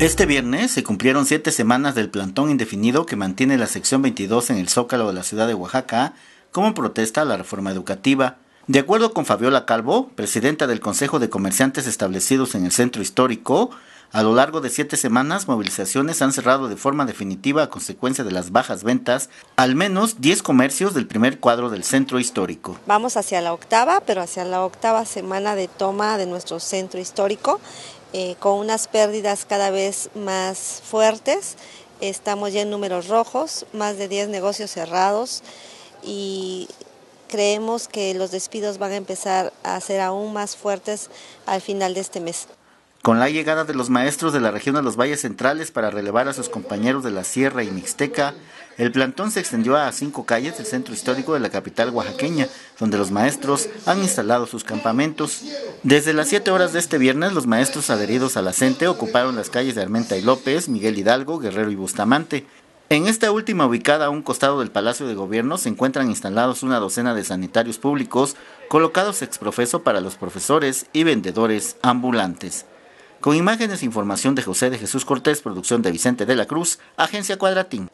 Este viernes se cumplieron siete semanas del plantón indefinido que mantiene la sección 22 en el Zócalo de la ciudad de Oaxaca como protesta a la reforma educativa. De acuerdo con Fabiola Calvo, presidenta del Consejo de Comerciantes establecidos en el centro histórico, a lo largo de siete semanas, movilizaciones han cerrado de forma definitiva a consecuencia de las bajas ventas al menos 10 comercios del primer cuadro del centro histórico. Vamos hacia la octava, pero hacia la octava semana de toma de nuestro centro histórico, eh, con unas pérdidas cada vez más fuertes. Estamos ya en números rojos, más de 10 negocios cerrados y creemos que los despidos van a empezar a ser aún más fuertes al final de este mes. Con la llegada de los maestros de la región a los valles centrales para relevar a sus compañeros de la Sierra y Mixteca, el plantón se extendió a cinco calles del centro histórico de la capital oaxaqueña, donde los maestros han instalado sus campamentos. Desde las 7 horas de este viernes, los maestros adheridos a la CENTE ocuparon las calles de Armenta y López, Miguel Hidalgo, Guerrero y Bustamante. En esta última, ubicada a un costado del Palacio de Gobierno, se encuentran instalados una docena de sanitarios públicos, colocados exprofeso para los profesores y vendedores ambulantes. Con imágenes e información de José de Jesús Cortés, producción de Vicente de la Cruz, Agencia Cuadratín.